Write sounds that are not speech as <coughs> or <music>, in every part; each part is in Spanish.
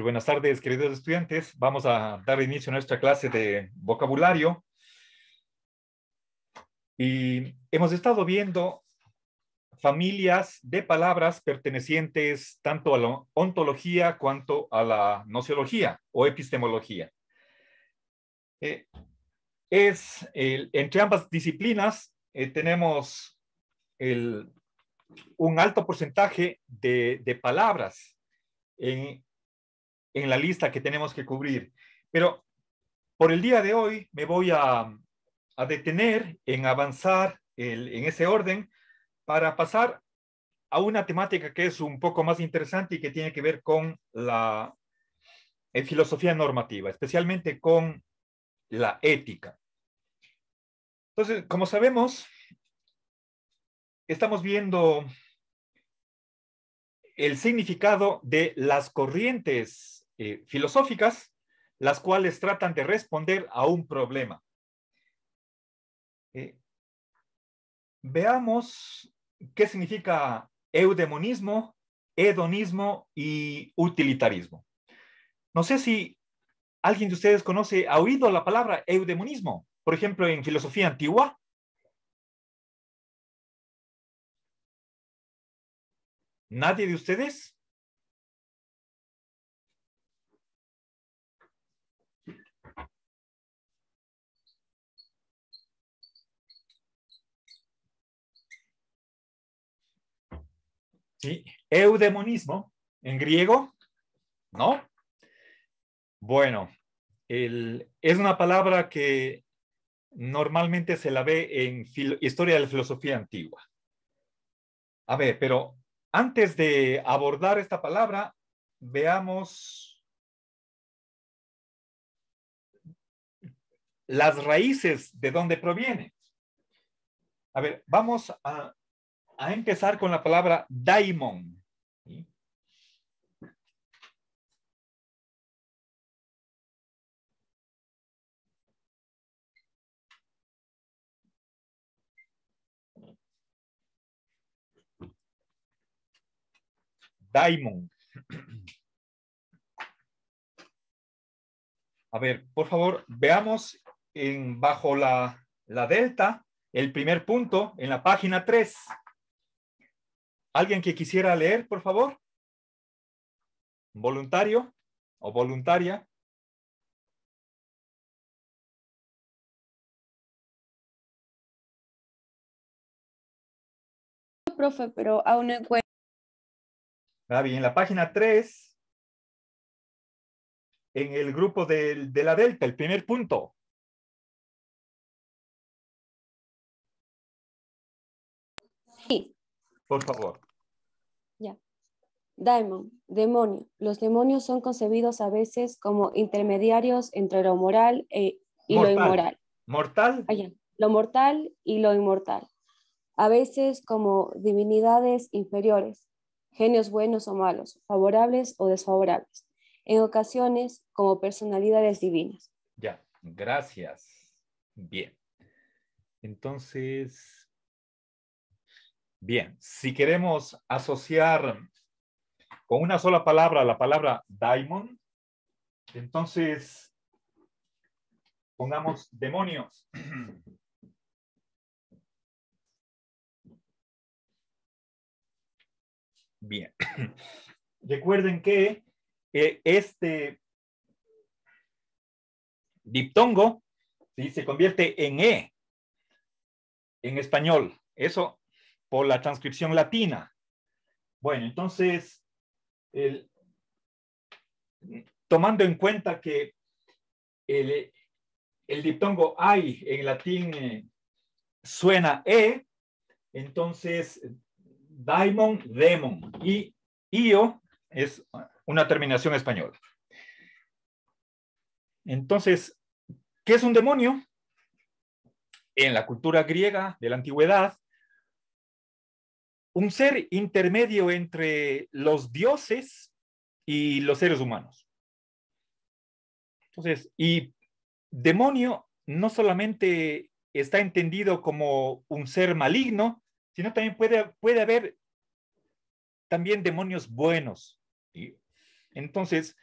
buenas tardes, queridos estudiantes. Vamos a dar inicio a nuestra clase de vocabulario. Y hemos estado viendo familias de palabras pertenecientes tanto a la ontología cuanto a la nociología o epistemología. Eh, es entre ambas disciplinas eh, tenemos un alto porcentaje de, de palabras en, en la lista que tenemos que cubrir. Pero por el día de hoy me voy a, detener en avanzar en ese orden para pasar a una temática que es un poco más interesante y que tiene que ver con la eh, filosofía normativa, especialmente con la ética. Entonces, como sabemos, estamos viendo el significado de las corrientes eh, filosóficas, las cuales tratan de responder a un problema. Eh, veamos qué significa eudemonismo, hedonismo y utilitarismo. No sé si alguien de ustedes conoce, ha oído la palabra eudemonismo, por ejemplo, en filosofía antigua. ¿Nadie de ustedes? ¿Sí? Eudemonismo, en griego, ¿no? Bueno, es una palabra que normalmente se la ve en historia de la filosofía antigua. A ver, pero antes de abordar esta palabra, veamos las raíces de dónde proviene. A ver, vamos a, a empezar con la palabra daimon. Daimon. A ver, por favor, veamos en, bajo la, la delta el primer punto en la página 3. ¿Alguien que quisiera leer, por favor? ¿Voluntario o voluntaria? Profe, pero aún no encuentro. Ah, bien, la página 3, en el grupo de, de la delta, el primer punto. Sí. Por favor. Ya. Diamond, demonio. Los demonios son concebidos a veces como intermediarios entre lo moral e, y lo inmoral. ¿Mortal? Ah, lo mortal y lo inmortal. A veces como divinidades inferiores, genios buenos o malos, favorables o desfavorables. En ocasiones como personalidades divinas. Ya, gracias. Bien. Entonces, Bien, si queremos asociar con una sola palabra la palabra diamond entonces pongamos demonios. Bien. Recuerden que eh, este diptongo se convierte en E en español. Eso la transcripción latina. Bueno, entonces, tomando en cuenta que el, diptongo ay en latín eh, suena e, entonces daimon, demon, y io es una terminación española. Entonces, ¿qué es un demonio? En la cultura griega de la antigüedad, un ser intermedio entre los dioses y los seres humanos. Entonces, y demonio no solamente está entendido como un ser maligno, sino también puede, haber también demonios buenos. Entonces,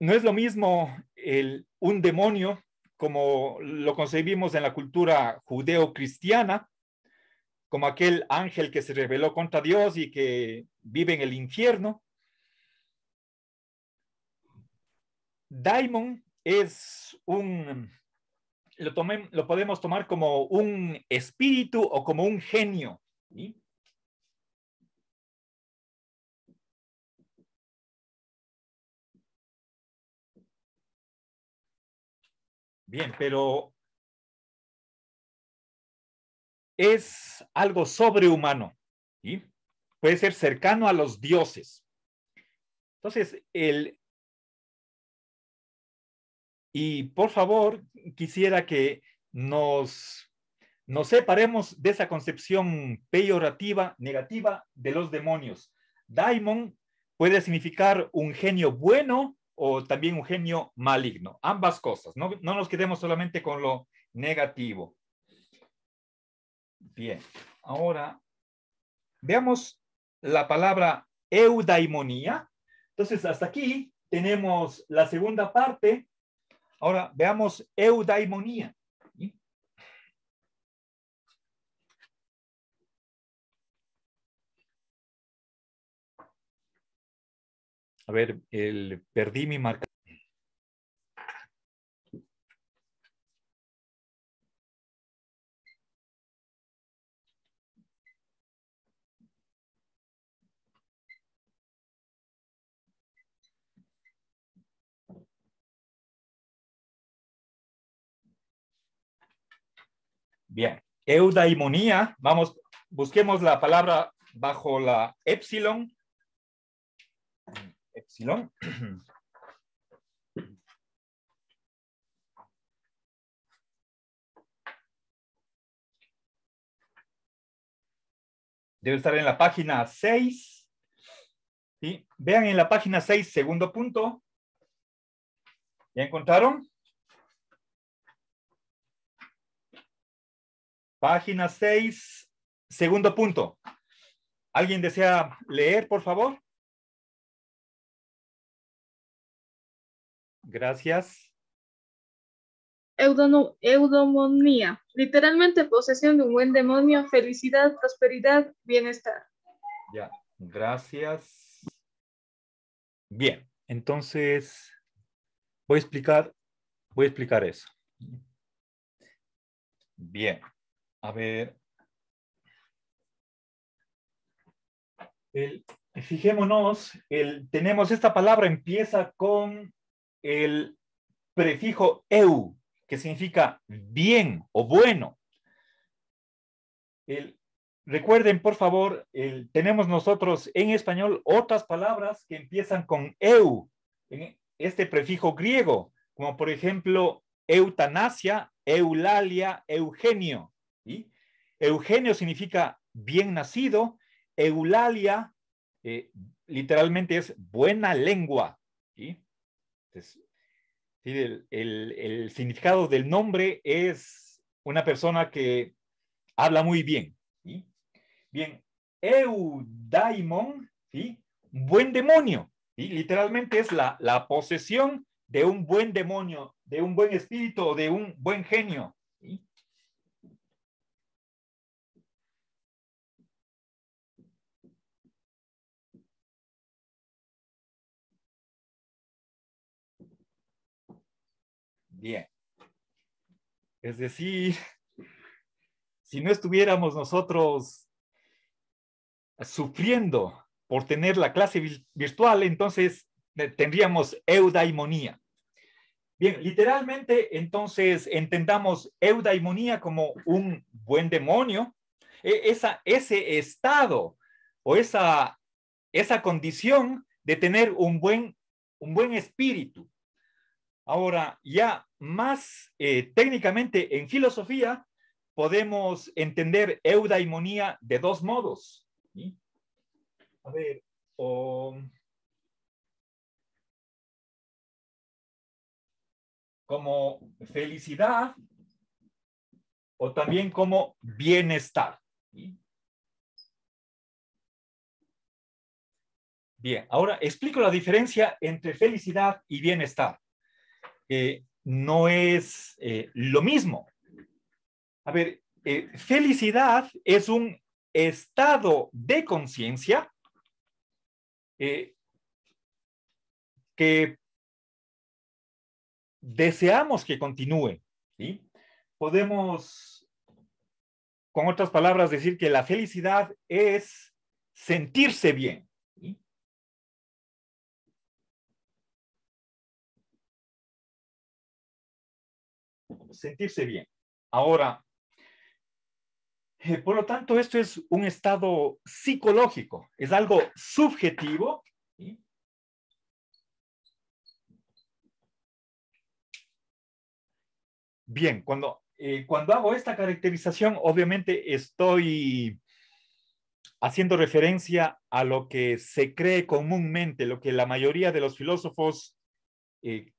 no es lo mismo un demonio como lo concebimos en la cultura judeo-cristiana, como aquel ángel que se rebeló contra Dios y que vive en el infierno. Daimon es un, lo, lo podemos tomar como un espíritu o como un genio. Bien, pero es algo sobrehumano y puede ser cercano a los dioses. Entonces, el... Y por favor, quisiera que nos, nos separemos de esa concepción peyorativa, negativa de los demonios. Daimon puede significar un genio bueno o también un genio maligno, ambas cosas. no nos quedemos solamente con lo negativo. Bien, ahora veamos la palabra eudaimonía. Entonces, hasta aquí tenemos la segunda parte. Ahora veamos eudaimonía. A ver, el, perdí mi marca. Bien, eudaimonía, vamos, busquemos la palabra bajo la epsilon. Epsilon. <clears throat> Debe estar en la página 6. ¿sí? Vean en la página 6, segundo punto. ¿Ya encontraron? Página 6, segundo punto. ¿Alguien desea leer, por favor? Gracias. eudomonía, literalmente posesión de un buen demonio, felicidad, prosperidad, bienestar. Ya, gracias. Bien, entonces voy a explicar, voy a explicar eso. Bien, a ver. fijémonos, tenemos esta palabra, empieza con el prefijo eu, que significa bien o bueno. recuerden, por favor, tenemos nosotros en español otras palabras que empiezan con eu, en este prefijo griego, como por ejemplo eutanasia, eulalia, eugenio. Eugenio significa bien nacido, Eulalia eh, literalmente es buena lengua. El, significado del nombre es una persona que habla muy bien. Bien, Eudaimon, buen demonio. Literalmente es la, la posesión de un buen demonio, de un buen espíritu de un buen genio. bien. Es decir, <laughs> si no estuviéramos nosotros sufriendo por tener la clase virtual, entonces eh, tendríamos eudaimonía. Bien, literalmente, entonces entendamos eudaimonía como un buen demonio. E-, ese estado o esa, esa condición de tener un buen, un buen espíritu, Ahora, ya más eh, técnicamente en filosofía, podemos entender eudaimonía de dos modos. A ver, o... como felicidad o también como bienestar. Bien, ahora explico la diferencia entre felicidad y bienestar. Eh, no es eh, lo mismo. A ver, eh, felicidad es un estado de conciencia que deseamos que continúe. Podemos, con otras palabras, decir que la felicidad es sentirse bien. sentirse bien. Ahora, eh, por lo tanto, esto es un estado psicológico, es algo subjetivo. Bien, cuando, eh, cuando hago esta caracterización, obviamente estoy haciendo referencia a lo que se cree comúnmente, lo que la mayoría de los filósofos eh,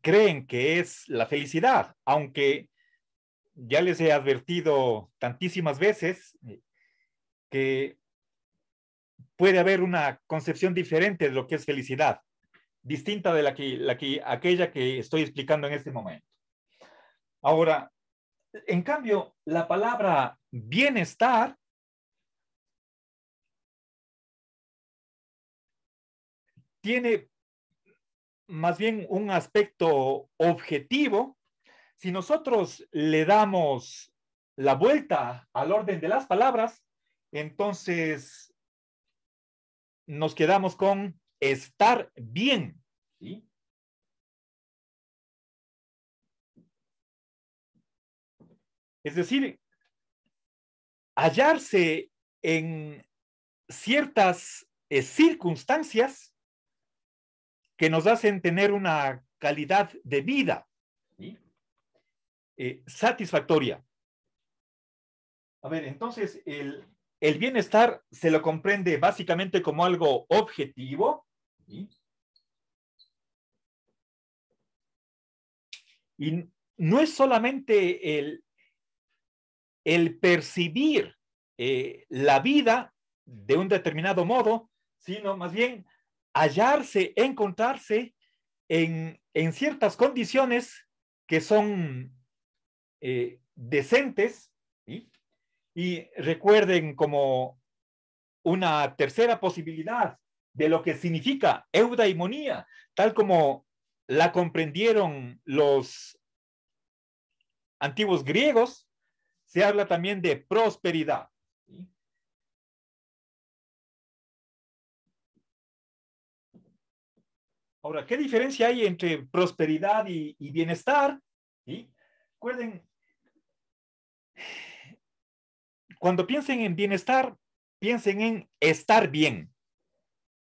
creen que es la felicidad, aunque ya les he advertido tantísimas veces eh, que puede haber una concepción diferente de lo que es felicidad, distinta de la que, la que, aquella que estoy explicando en este momento. Ahora, en cambio, la palabra bienestar tiene más bien un aspecto objetivo, si nosotros le damos la vuelta al orden de las palabras, entonces nos quedamos con estar bien. Es decir, hallarse en ciertas eh, circunstancias que nos hacen tener una calidad de vida eh, satisfactoria. A ver, entonces el, bienestar se lo comprende básicamente como algo objetivo. Y no es solamente el, el percibir eh, la vida de un determinado modo, sino más bien hallarse, encontrarse en, en ciertas condiciones que son eh, decentes. Y recuerden como una tercera posibilidad de lo que significa eudaimonía, tal como la comprendieron los antiguos griegos, se habla también de prosperidad. Ahora, ¿qué diferencia hay entre prosperidad y, bienestar? ¿Sí? Recuerden, cuando piensen en bienestar, piensen en estar bien.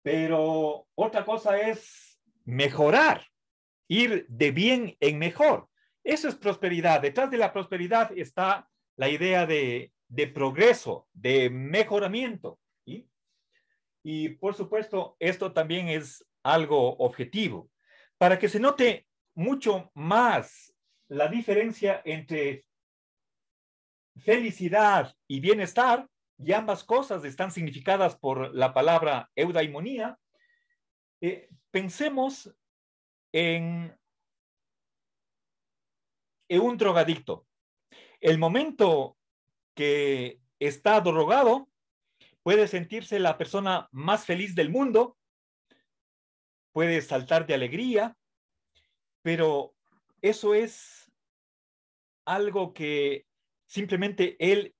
Pero otra cosa es mejorar, ir de bien en mejor. Eso es prosperidad. Detrás de la prosperidad está la idea de, progreso, de mejoramiento. Y por supuesto, esto también es algo objetivo, para que se note mucho más la diferencia entre felicidad y bienestar, y ambas cosas están significadas por la palabra eudaimonía, eh, pensemos en, en un drogadicto. El momento que está drogado puede sentirse la persona más feliz del mundo puede saltar de alegría, pero eso es algo que simplemente él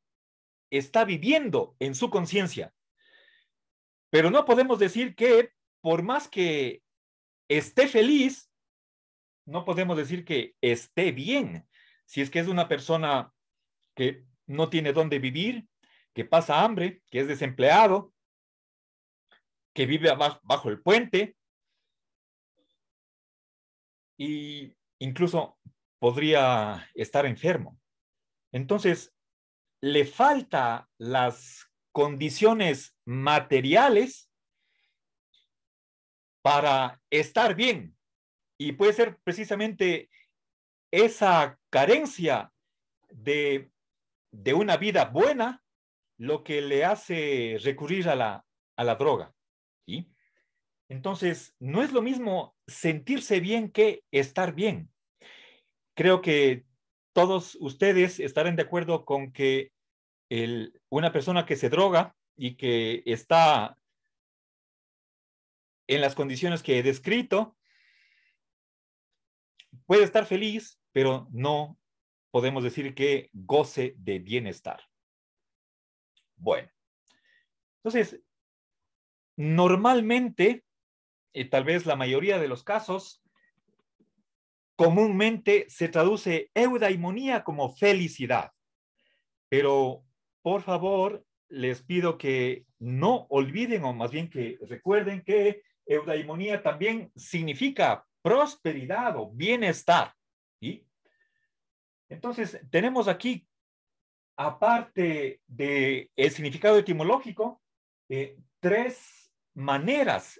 está viviendo en su conciencia. Pero no podemos decir que por más que esté feliz, no podemos decir que esté bien. Si es que es una persona que no tiene dónde vivir, que pasa hambre, que es desempleado, que vive bajo el puente, y incluso podría estar enfermo. Entonces, le falta las condiciones materiales para estar bien. Y puede ser precisamente esa carencia de, una vida buena lo que le hace recurrir a la, a la droga. ¿sí? Entonces, no es lo mismo sentirse bien que estar bien. Creo que todos ustedes estarán de acuerdo con que una persona que se droga y que está en las condiciones que he descrito, puede estar feliz, pero no podemos decir que goce de bienestar. Bueno, entonces, normalmente eh, tal vez la mayoría de los casos, comúnmente se traduce eudaimonía como felicidad. Pero, por favor, les pido que no olviden o más bien que recuerden que eudaimonía también significa prosperidad o bienestar. ¿sí? Entonces, tenemos aquí, aparte del significado etimológico, eh, tres maneras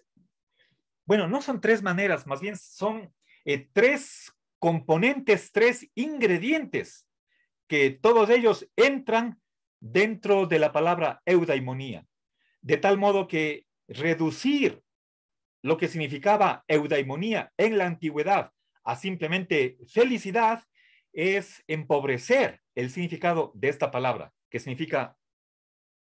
bueno, no son tres maneras, más bien son eh, tres componentes, tres ingredientes que todos ellos entran dentro de la palabra eudaimonía, de tal modo que reducir lo que significaba eudaimonía en la antigüedad a simplemente felicidad es empobrecer el significado de esta palabra, que significa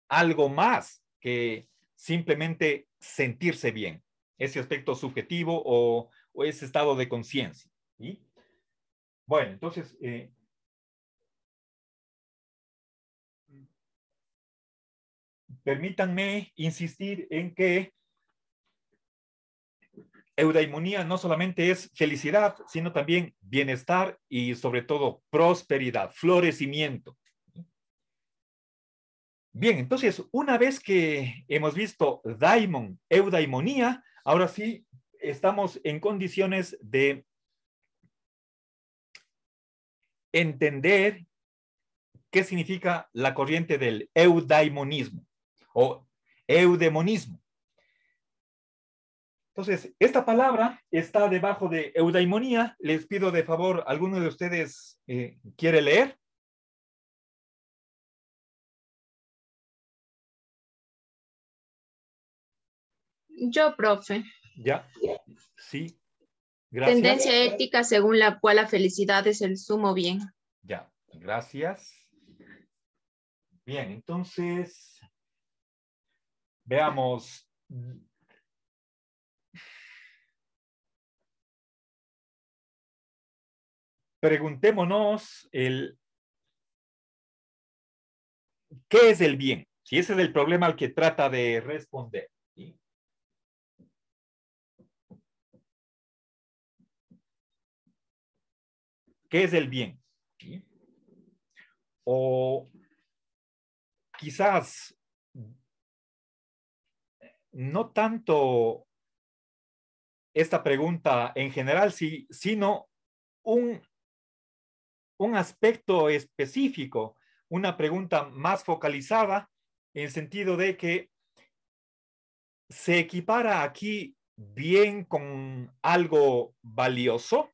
algo más que simplemente sentirse bien ese aspecto subjetivo o, ese estado de conciencia. ¿sí? Bueno, entonces... Eh, permítanme insistir en que eudaimonía no solamente es felicidad, sino también bienestar y sobre todo prosperidad, florecimiento. Bien, entonces, una vez que hemos visto daimon, eudaimonía, Ahora sí, estamos en condiciones de entender qué significa la corriente del eudaimonismo o eudemonismo. Entonces, esta palabra está debajo de eudaimonía. Les pido de favor, ¿alguno de ustedes eh, quiere leer? Yo, profe. Ya, sí. Gracias. Tendencia ética según la cual la felicidad es el sumo bien. Ya, gracias. Bien, entonces, veamos. Preguntémonos el, ¿qué es el bien? Si ese es el problema al que trata de responder. ¿Qué es el bien? O quizás no tanto esta pregunta en general, sino un, un aspecto específico, una pregunta más focalizada en el sentido de que se equipara aquí bien con algo valioso,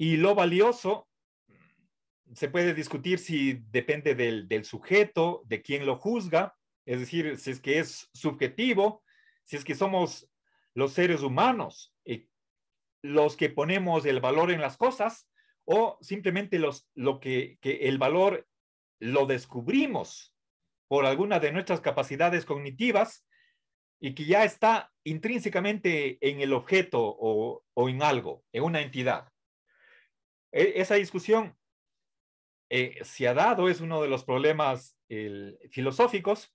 y lo valioso, se puede discutir si depende del, sujeto, de quién lo juzga, es decir, si es que es subjetivo, si es que somos los seres humanos eh, los que ponemos el valor en las cosas o simplemente los, lo que, el valor lo descubrimos por alguna de nuestras capacidades cognitivas y que ya está intrínsecamente en el objeto o en algo, en una entidad. E, esa discusión eh, se ha dado, es uno de los problemas filosóficos.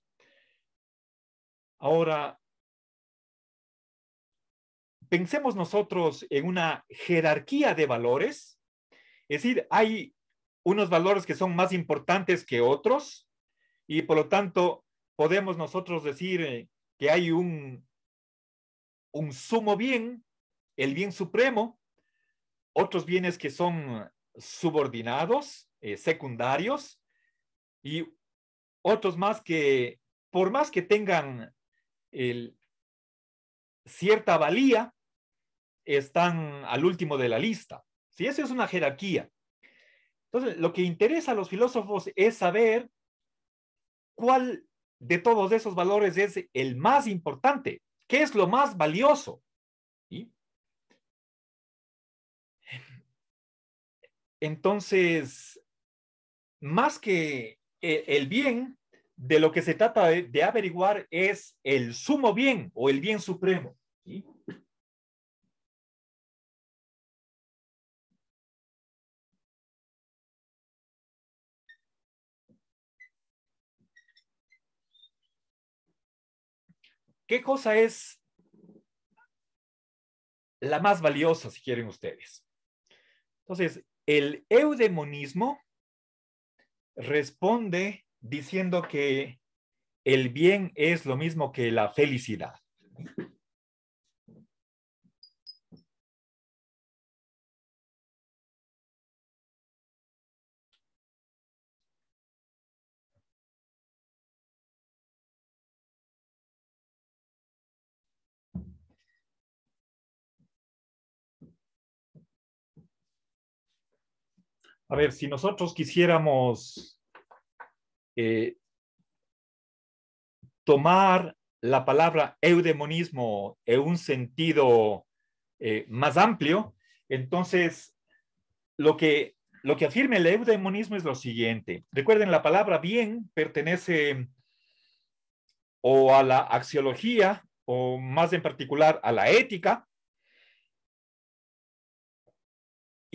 Ahora, pensemos nosotros en una jerarquía de valores, es decir, hay unos valores que son más importantes que otros y por lo tanto podemos nosotros decir eh, que hay un, un sumo bien, el bien supremo, otros bienes que son subordinados, eh, secundarios, y otros más que, por más que tengan cierta valía, están al último de la lista. Si ¿sí? eso es una jerarquía. Entonces, lo que interesa a los filósofos es saber cuál de todos esos valores es el más importante, qué es lo más valioso. Entonces, más que e, el bien, de lo que se trata de, averiguar es el sumo bien o el bien supremo. ¿Qué cosa es la más valiosa, si quieren ustedes? Entonces, el eudemonismo responde diciendo que el bien es lo mismo que la felicidad. A ver, si nosotros quisiéramos eh, tomar la palabra eudemonismo en un sentido eh, más amplio, entonces lo que, lo que afirma el eudemonismo es lo siguiente. Recuerden, la palabra bien pertenece o a la axiología, o más en particular a la ética,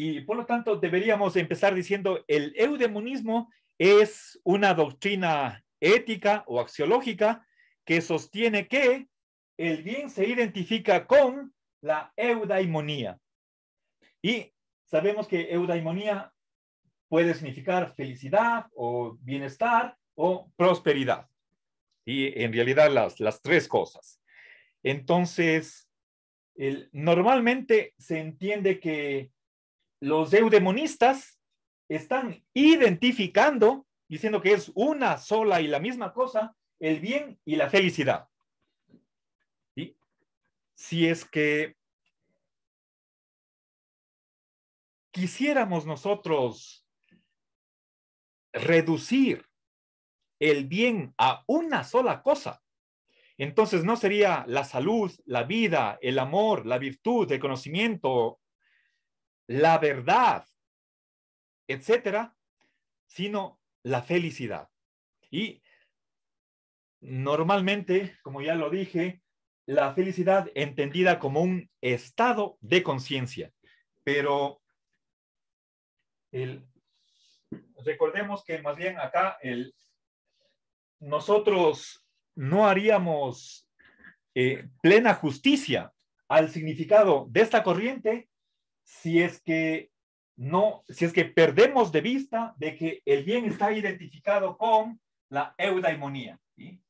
Y por lo tanto, deberíamos empezar diciendo, el eudemonismo es una doctrina ética o axiológica que sostiene que el bien se identifica con la eudaimonía. Y sabemos que eudaimonía puede significar felicidad o bienestar o prosperidad. Y en realidad las, las tres cosas. Entonces, el, normalmente se entiende que los eudemonistas están identificando, diciendo que es una sola y la misma cosa, el bien y la felicidad. Si es que quisiéramos nosotros reducir el bien a una sola cosa, entonces no sería la salud, la vida, el amor, la virtud, el conocimiento, la verdad, etcétera, sino la felicidad. Y normalmente, como ya lo dije, la felicidad entendida como un estado de conciencia. Pero recordemos que más bien acá el, nosotros no haríamos eh, plena justicia al significado de esta corriente si es que no, si es que perdemos de vista de que el bien está identificado con la eudaimonía. ¿sí?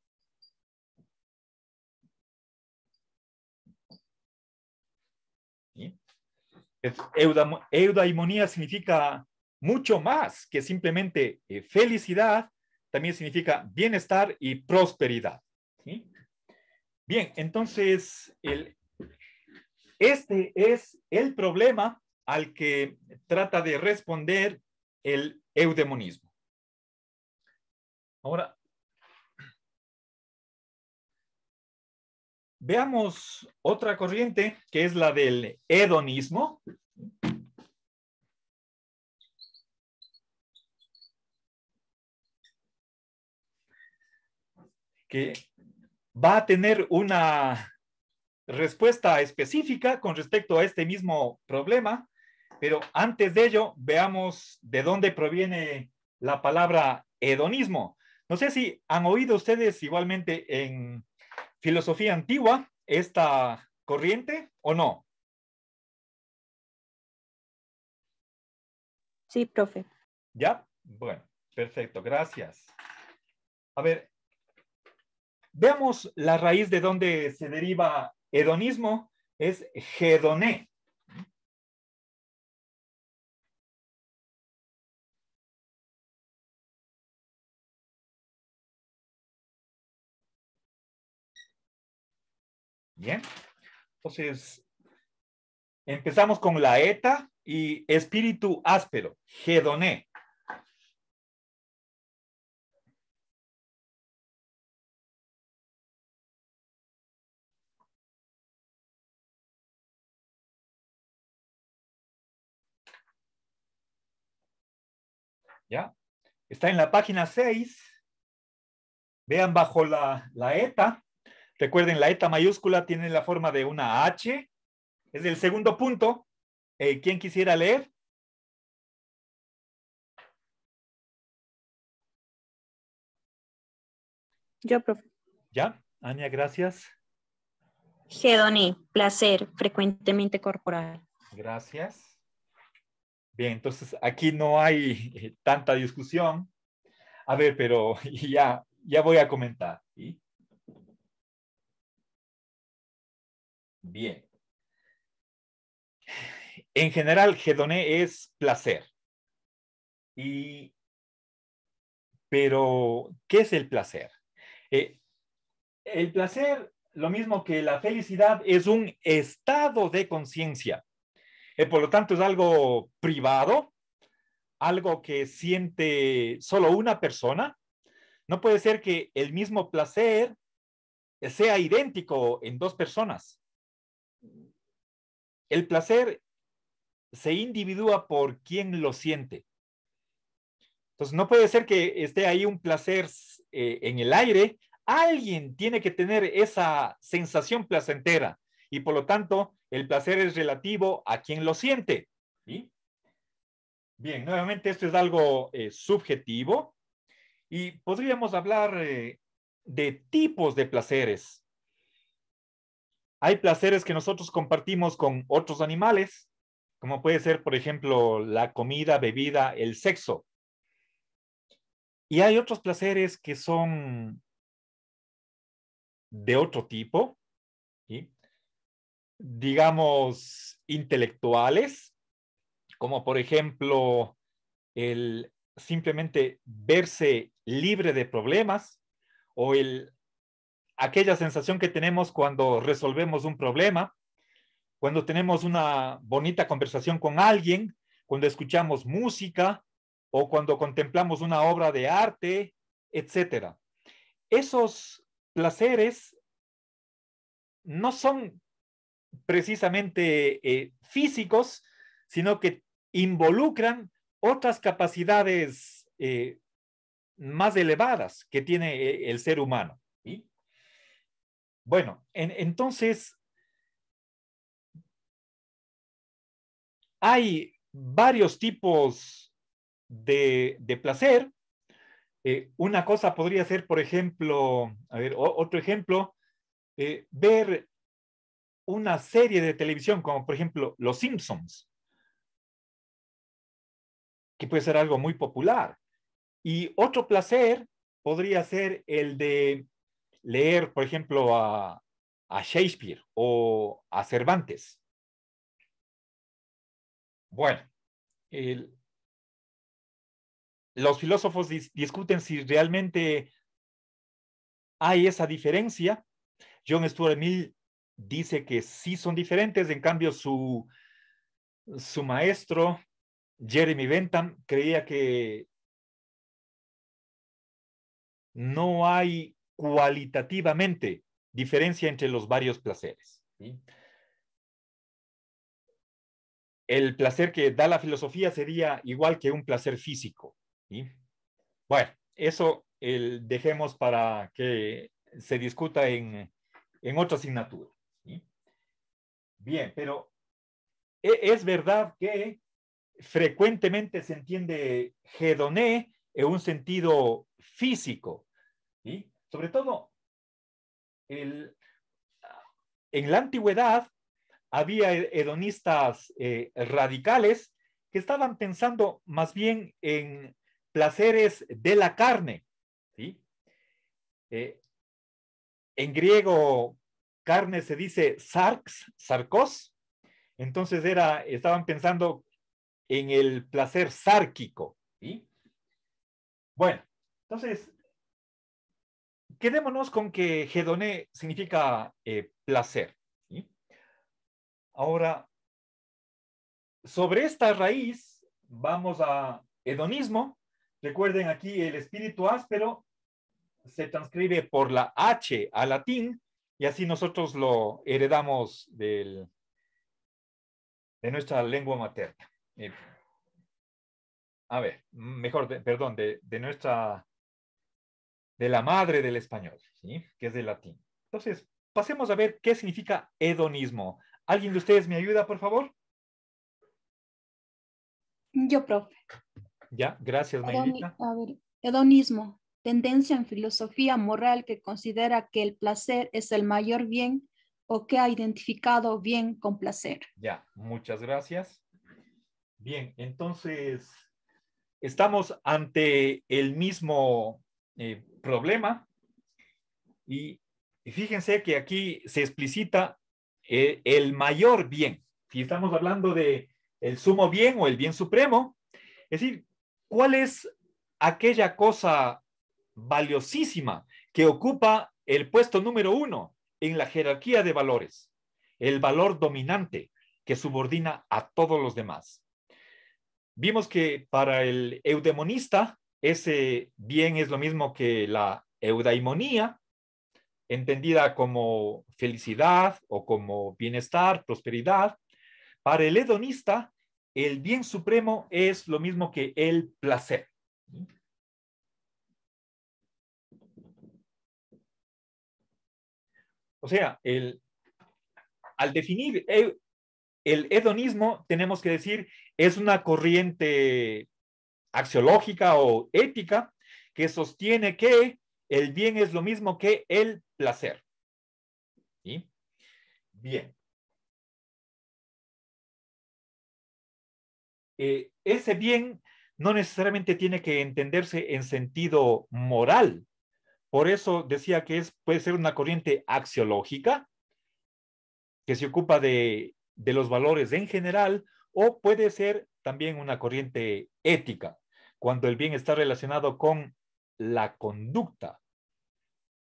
eudaimonía significa mucho más que simplemente eh, felicidad, también significa bienestar y prosperidad. Bien, entonces el este es el problema al que trata de responder el eudemonismo. Ahora, veamos otra corriente que es la del hedonismo. que va a tener una respuesta específica con respecto a este mismo problema, pero antes de ello veamos de dónde proviene la palabra hedonismo. No sé si han oído ustedes igualmente en filosofía antigua esta corriente o no. Sí, profe. ¿Ya? Bueno, perfecto, gracias. A ver, veamos la raíz de dónde se deriva Hedonismo es hedoné. Bien, entonces empezamos con la eta y espíritu áspero, hedoné. ¿ya? Está en la página 6. Vean bajo la, la ETA. Recuerden, la ETA mayúscula tiene la forma de una H. Es el segundo punto. Eh, ¿Quién quisiera leer? Yo, profe. ¿Ya? Ania, gracias. Gedoni, placer, frecuentemente corporal. Gracias. Bien, entonces aquí no hay eh, tanta discusión. A ver, pero <laughs> ya, ya voy a comentar. Bien. En general, Gedoné es placer. Y, pero, ¿qué es el placer? Eh, el placer, lo mismo que la felicidad, es un estado de conciencia. Eh, por lo tanto, es algo privado, algo que siente solo una persona. No puede ser que el mismo placer sea idéntico en dos personas. El placer se individúa por quien lo siente. Entonces, no puede ser que esté ahí un placer eh, en el aire. Alguien tiene que tener esa sensación placentera y por lo tanto el placer es relativo a quien lo siente. ¿sí? Bien, nuevamente esto es algo eh, subjetivo y podríamos hablar eh, de tipos de placeres. Hay placeres que nosotros compartimos con otros animales, como puede ser, por ejemplo, la comida, bebida, el sexo. Y hay otros placeres que son de otro tipo, ¿sí? digamos, intelectuales, como por ejemplo el simplemente verse libre de problemas o el, aquella sensación que tenemos cuando resolvemos un problema, cuando tenemos una bonita conversación con alguien, cuando escuchamos música o cuando contemplamos una obra de arte, etcétera. Esos placeres no son precisamente eh, físicos, sino que involucran otras capacidades eh, más elevadas que tiene eh, el ser humano. Bueno, entonces hay varios tipos de, placer. una cosa podría ser, por ejemplo, a ver, otro ejemplo, ver una serie de televisión, como por ejemplo Los Simpsons, que puede ser algo muy popular. Y otro placer podría ser el de leer, por ejemplo, a, Shakespeare o a Cervantes. Bueno, los filósofos discuten si realmente hay esa diferencia. John Stuart Mill dice que sí son diferentes, en cambio su, maestro, Jeremy Bentham, creía que no hay cualitativamente diferencia entre los varios placeres. El placer que da la filosofía sería igual que un placer físico. Bueno, eso dejemos para que se discuta en, en otra asignatura. Bien, pero e, es verdad que frecuentemente se entiende hedoné en un sentido físico. Sobre todo, en la antigüedad había e, hedonistas eh, radicales que estaban pensando más bien en placeres de la carne. ¿sí? Eh, en griego carne se dice sarx, sarcos. Entonces era, estaban pensando en el placer sárquico. Bueno, entonces, quedémonos con que hedoné significa eh, placer. Ahora, sobre esta raíz vamos a hedonismo. Recuerden aquí el espíritu áspero se transcribe por la H a latín y así nosotros lo heredamos del, de nuestra lengua materna. Eh, a ver, mejor, perdón, de, nuestra, de la madre del español, ¿sí? que es del latín. Entonces, pasemos a ver qué significa hedonismo. ¿Alguien de ustedes me ayuda, por favor? Yo, profe. Ya, gracias, Mayrita. A ver, hedonismo tendencia en filosofía moral que considera que el placer es el mayor bien o que ha identificado bien con placer. Ya, muchas gracias. Bien, entonces estamos ante el mismo eh, problema y fíjense que aquí se explicita eh, el mayor bien. Si estamos hablando de el sumo bien o el bien supremo, es decir, ¿cuál es aquella cosa valiosísima que ocupa el puesto número uno en la jerarquía de valores, el valor dominante que subordina a todos los demás. Vimos que para el eudemonista ese bien es lo mismo que la eudaimonía, entendida como felicidad o como bienestar, prosperidad. Para el hedonista, el bien supremo es lo mismo que el placer. O sea, el, al definir eh, el hedonismo, tenemos que decir, es una corriente axiológica o ética que sostiene que el bien es lo mismo que el placer. ¿Sí? Bien. Eh, ese bien no necesariamente tiene que entenderse en sentido moral, por eso decía que es, puede ser una corriente axiológica que se ocupa de, los valores en general o puede ser también una corriente ética, cuando el bien está relacionado con la conducta,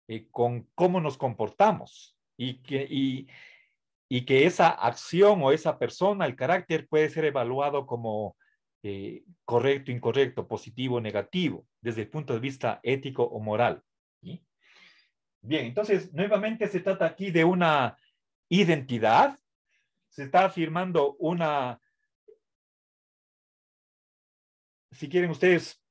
eh, con cómo nos comportamos y que, y, que esa acción o esa persona, el carácter puede ser evaluado como eh, correcto, incorrecto, positivo, negativo, desde el punto de vista ético o moral. Bien, entonces nuevamente se trata aquí de una identidad, se está afirmando una, si quieren ustedes,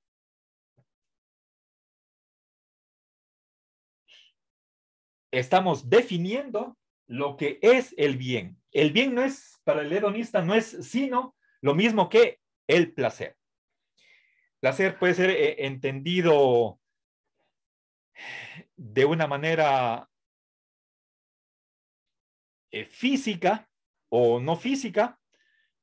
estamos definiendo lo que es el bien. El bien no es, para el hedonista, no es sino lo mismo que el placer. Placer puede ser eh, entendido de una manera eh, física o no física,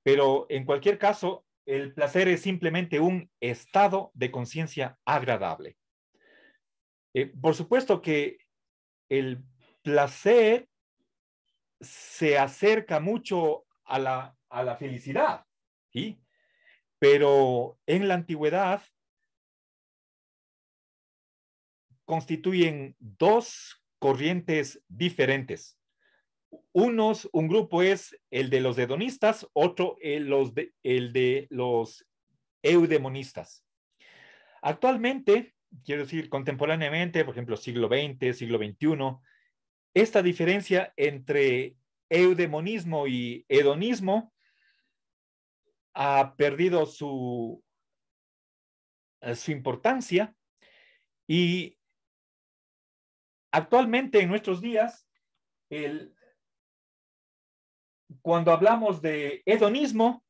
pero en cualquier caso, el placer es simplemente un estado de conciencia agradable. Eh, por supuesto que el placer se acerca mucho a la, a la felicidad, pero en la antigüedad constituyen dos corrientes diferentes. Unos, un grupo es el de los hedonistas, otro el, de, el de los eudemonistas. Actualmente, quiero decir contemporáneamente, por ejemplo, siglo XX, siglo XXI, esta diferencia entre eudemonismo y hedonismo ha perdido su, su importancia y Actualmente en nuestros días, cuando hablamos de hedonismo,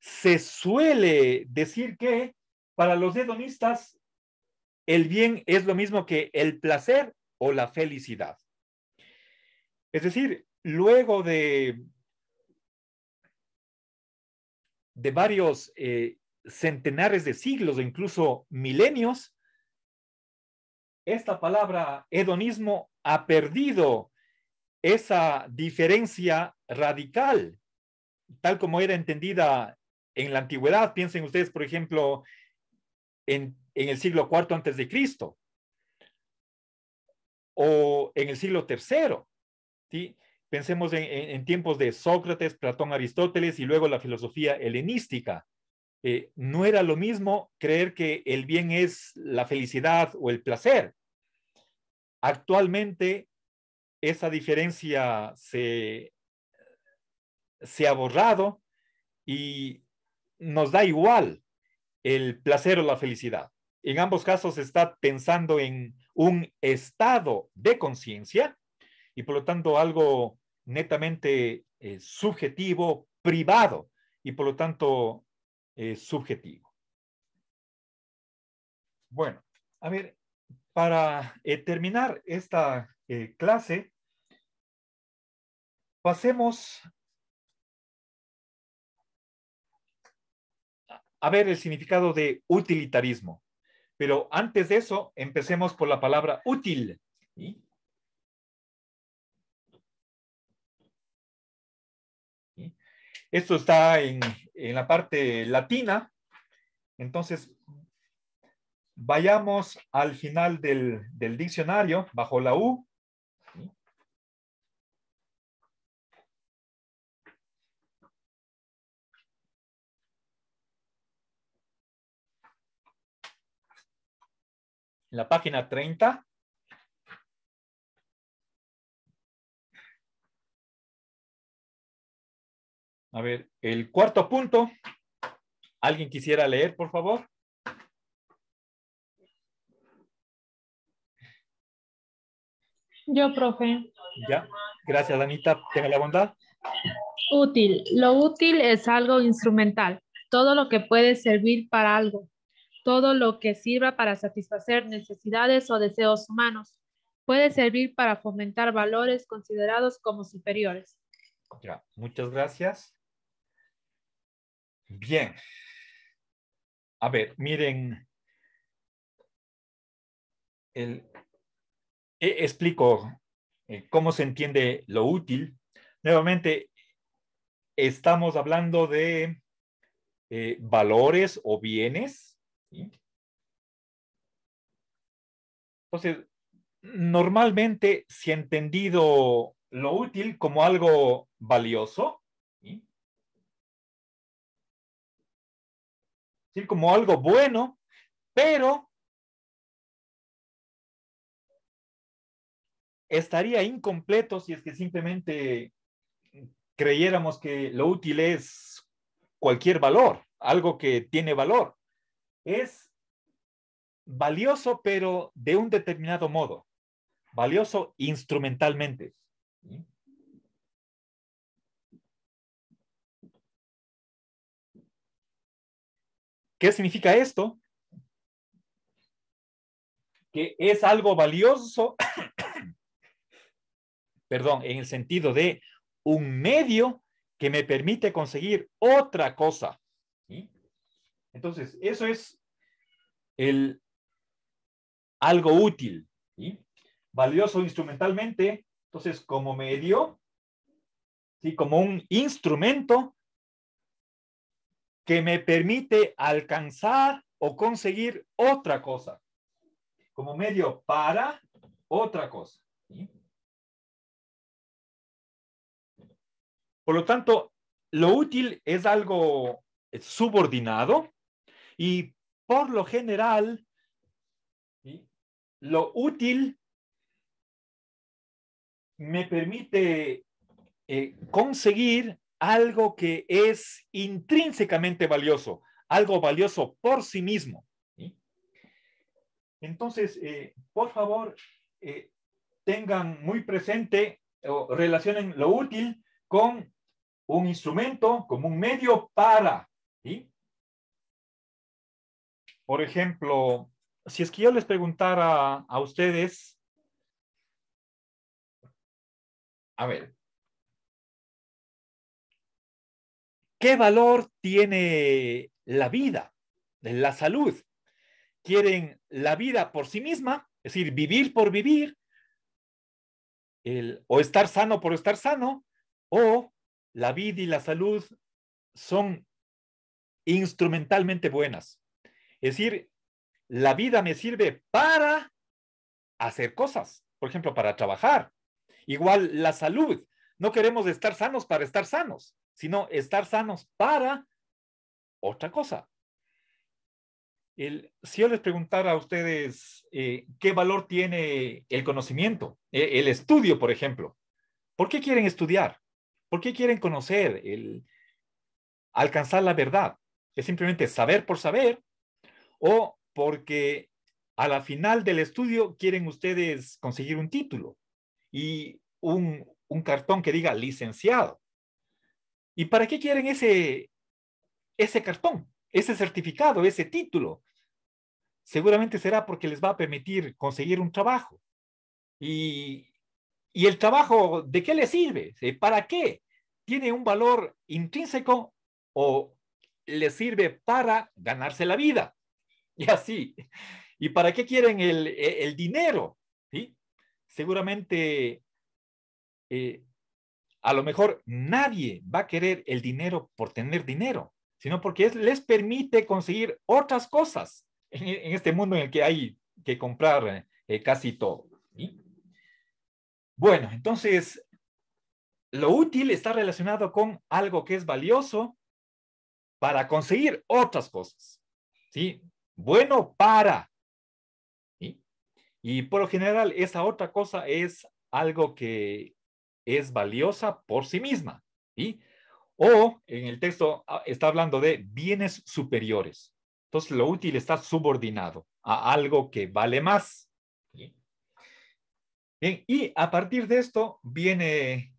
se suele decir que para los hedonistas el bien es lo mismo que el placer o la felicidad. Es decir, luego de, de varios eh, centenares de siglos o incluso milenios, esta palabra hedonismo ha perdido esa diferencia radical, tal como era entendida en la antigüedad. Piensen ustedes, por ejemplo, en, el siglo IV antes de Cristo o en el siglo III. Pensemos en tiempos de Sócrates, Platón, Aristóteles y luego la filosofía helenística. Eh, no era lo mismo creer que el bien es la felicidad o el placer. Actualmente esa diferencia se, ha borrado y nos da igual el placer o la felicidad. En ambos casos está pensando en un estado de conciencia y por lo tanto algo netamente eh, subjetivo, privado y por lo tanto eh, subjetivo. Bueno, a ver, para eh, terminar esta eh, clase, pasemos a ver el significado de utilitarismo. Pero antes de eso, empecemos por la palabra útil. ¿sí? Esto está en, la parte latina. Entonces, vayamos al final del, diccionario, bajo la U, la página 30. A ver, el cuarto punto. ¿Alguien quisiera leer, por favor? Yo, profe. Ya, gracias, Anita. Tenga la bondad. Útil. Lo útil es algo instrumental. Todo lo que puede servir para algo. Todo lo que sirva para satisfacer necesidades o deseos humanos. Puede servir para fomentar valores considerados como superiores. muchas gracias. Bien. A ver, miren. El, e, explico eh, cómo se entiende lo útil. Nuevamente, estamos hablando de eh, valores o bienes. Entonces, normalmente, si he entendido lo útil como algo valioso, decir como algo bueno, pero estaría incompleto si es que simplemente creyéramos que lo útil es cualquier valor, algo que tiene valor. Es valioso, pero de un determinado modo, valioso instrumentalmente. ¿Qué significa esto? Que es algo valioso, <coughs> perdón, en el sentido de un medio que me permite conseguir otra cosa. Entonces, eso es el algo útil, valioso instrumentalmente, entonces como medio, ¿sí? como un instrumento que me permite alcanzar o conseguir otra cosa, como medio para otra cosa. Por lo tanto, lo útil es algo eh, subordinado y por lo general, lo útil me permite eh, conseguir algo que es intrínsecamente valioso, algo valioso por sí mismo. Entonces, eh, por favor, eh, tengan muy presente o relacionen lo útil con un instrumento, como un medio para. Por ejemplo, si es que yo les preguntara a ustedes, a ver, ¿Qué valor tiene la vida, la salud? ¿Quieren la vida por sí misma? Es decir, vivir por vivir, o estar sano por estar sano, o la vida y la salud son instrumentalmente buenas. Es decir, la vida me sirve para hacer cosas, por ejemplo, para trabajar. Igual la salud. No queremos estar sanos para estar sanos sino estar sanos para otra cosa. si yo les preguntara a ustedes eh, qué valor tiene el conocimiento, e, el estudio, por ejemplo, ¿por qué quieren estudiar? ¿Por qué quieren conocer, el, alcanzar la verdad? ¿Es simplemente saber por saber? ¿O porque a la final del estudio quieren ustedes conseguir un título y un cartón que diga licenciado? ¿Y para qué quieren ese, ese cartón, ese certificado, ese título? Seguramente será porque les va a permitir conseguir un trabajo. Y, el trabajo, ¿de qué le sirve? Eh, ¿Para qué? ¿Tiene un valor intrínseco o le sirve para ganarse la vida? <laughs> Y así. ¿Y para qué quieren el, e, dinero? Seguramente eh, a lo mejor nadie va a querer el dinero por tener dinero, sino porque les permite conseguir otras cosas en, este mundo en el que hay que comprar eh, casi todo. Bueno, entonces, lo útil está relacionado con algo que es valioso para conseguir otras cosas. ¿sí? Bueno para. ¿sí? Y por lo general, esa otra cosa es algo que es valiosa por sí misma. ¿sí? O en el texto ah, está hablando de bienes superiores. Entonces lo útil está subordinado a algo que vale más. Bien, y a partir de esto viene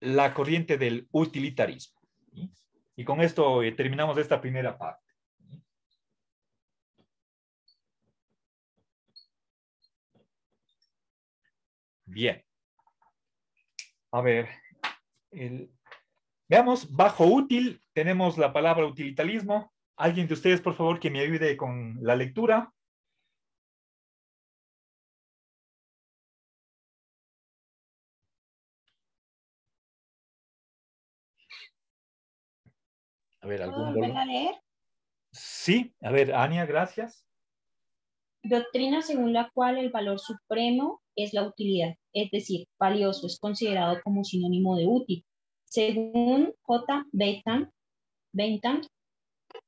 la corriente del utilitarismo. Y con esto eh, terminamos esta primera parte. Bien. A ver, veamos, bajo útil, tenemos la palabra utilitarismo. Alguien de ustedes, por favor, que me ayude con la lectura. A ver, ¿algún ¿Puedo leer? Sí, a ver, Ania, gracias. Doctrina según la cual el valor supremo es la utilidad, es decir, valioso es considerado como sinónimo de útil. Según J. Bentham,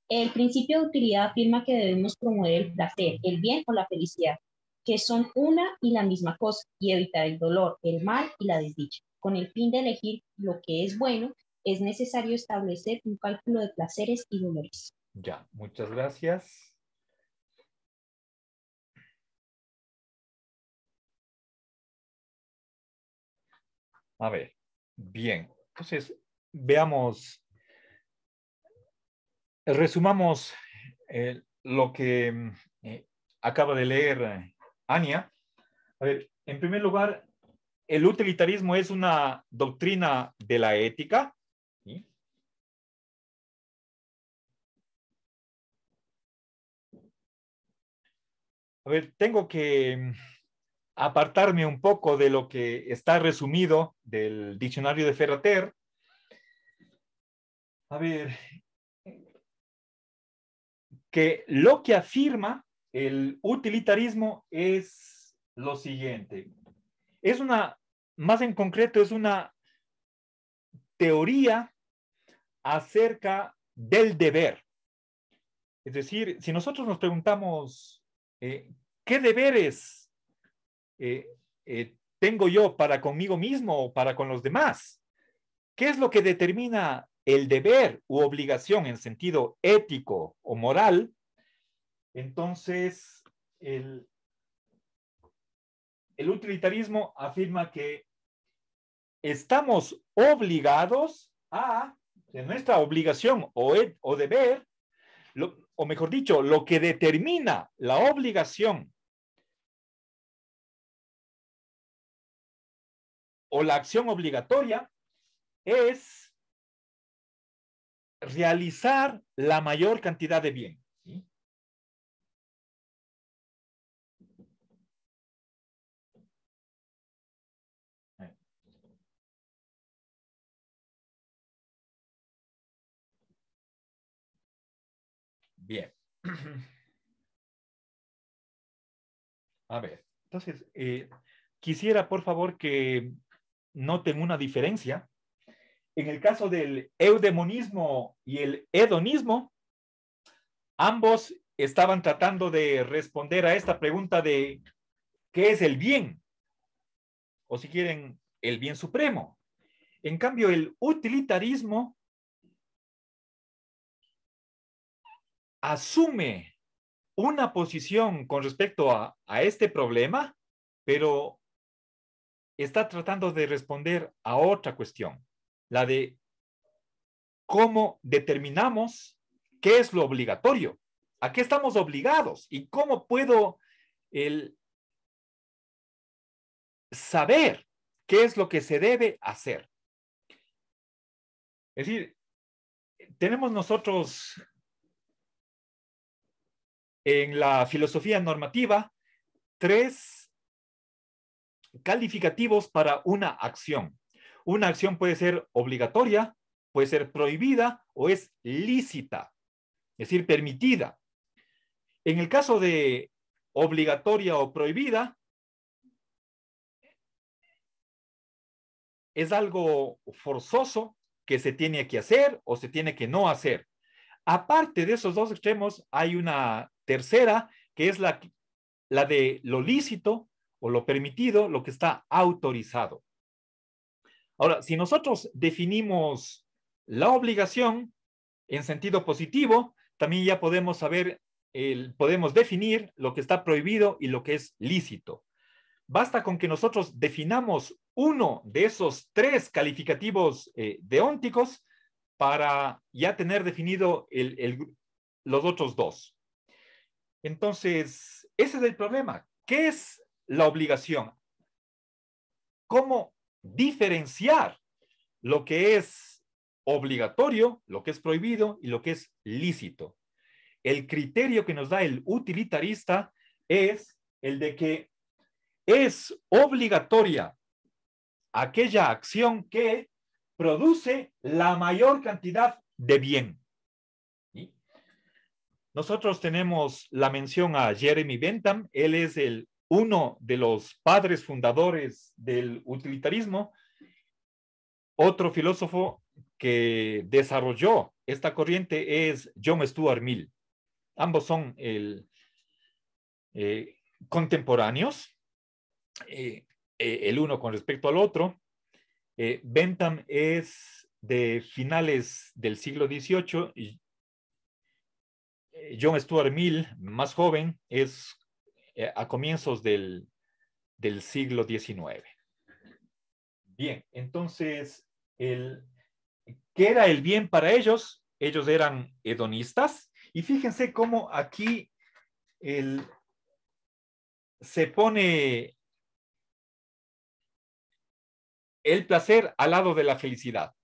el principio de utilidad afirma que debemos promover el placer, el bien o la felicidad, que son una y la misma cosa, y evitar el dolor, el mal y la desdicha. Con el fin de elegir lo que es bueno, es necesario establecer un cálculo de placeres y dolores. Ya, muchas gracias. A ver, bien. Entonces, veamos, resumamos eh, lo que mm, eh, acaba de leer Ania. A ver, en primer lugar, el utilitarismo es una doctrina de la ética. A ver, tengo que mm, apartarme un poco de lo que está resumido del diccionario de Ferrater. A ver, que lo que afirma el utilitarismo es lo siguiente. Es una, más en concreto, es una teoría acerca del deber. Es decir, si nosotros nos preguntamos, eh, ¿qué deberes eh, eh, tengo yo para conmigo mismo o para con los demás? ¿Qué es lo que determina el deber u obligación en sentido ético o moral? Entonces, el, el utilitarismo afirma que estamos obligados a, de nuestra obligación o, e, deber, o mejor dicho, lo que determina la obligación o la acción obligatoria es realizar la mayor cantidad de bien. Bien. <clears throat> A ver, entonces, eh, quisiera por favor que noten una diferencia. En el caso del eudemonismo y el hedonismo, ambos estaban tratando de responder a esta pregunta de ¿qué es el bien? O si quieren, el bien supremo. En cambio, el utilitarismo asume una posición con respecto a, a este problema, pero está tratando de responder a otra cuestión, la de cómo determinamos qué es lo obligatorio, a qué estamos obligados y cómo puedo el saber qué es lo que se debe hacer. Es decir, tenemos nosotros en la filosofía normativa tres calificativos para una acción. Una acción puede ser obligatoria, puede ser prohibida o es lícita, es decir, permitida. En el caso de obligatoria o prohibida, es algo forzoso que se tiene que hacer o se tiene que no hacer. Aparte de esos dos extremos, hay una tercera, que es la, la de lo lícito o lo permitido, lo que está autorizado. Ahora, si nosotros definimos la obligación en sentido positivo, también ya podemos saber, podemos definir lo que está prohibido y lo que es lícito. Basta con que nosotros definamos uno de esos tres calificativos eh, deónticos para ya tener definido los otros dos. Entonces, ese es el problema. ¿Qué es la obligación. ¿Cómo diferenciar lo que es obligatorio, lo que es prohibido y lo que es lícito? El criterio que nos da el utilitarista es el de que es obligatoria aquella acción que produce la mayor cantidad de bien. Nosotros tenemos la mención a Jeremy Bentham, él es el uno de los padres fundadores del utilitarismo, otro filósofo que desarrolló esta corriente es John Stuart Mill. Ambos son eh, contemporáneos, eh, eh, el uno con respecto al otro. Bentham es de finales del siglo XVIII John Stuart Mill, más joven, es eh, a comienzos del, siglo XIX. Bien, entonces, ¿qué era el bien para ellos? Ellos eran hedonistas y fíjense cómo aquí se pone el placer al lado de la felicidad.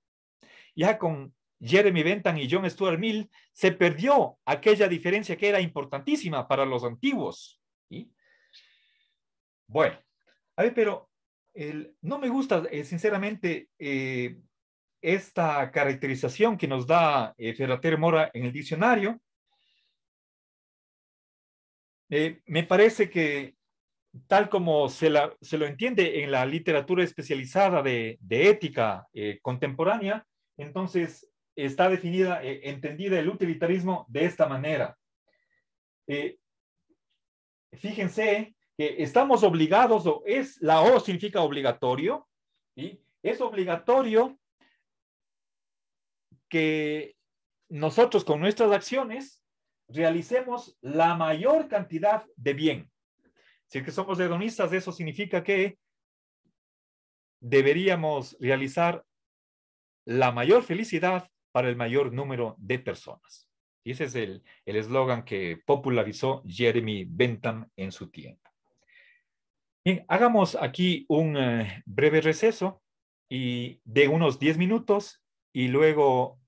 Ya con Jeremy Bentham y John Stuart Mill se perdió aquella diferencia que era importantísima para los antiguos. Bueno, a ver, pero no me gusta, eh, sinceramente, eh, esta caracterización que nos da eh, Ferrater Mora en el diccionario. me parece que tal como se, lo entiende en la literatura especializada de, ética contemporánea, entonces está definida, entendida el utilitarismo de esta manera fíjense que estamos obligados, o es, la O significa obligatorio, y es obligatorio que nosotros con nuestras acciones realicemos la mayor cantidad de bien. Si es que somos hedonistas, eso significa que deberíamos realizar la mayor felicidad para el mayor número de personas. Y ese es el eslogan que popularizó Jeremy Bentham en su tiempo. Bien, hagamos aquí un eh, breve receso de unos 10 minutos y luego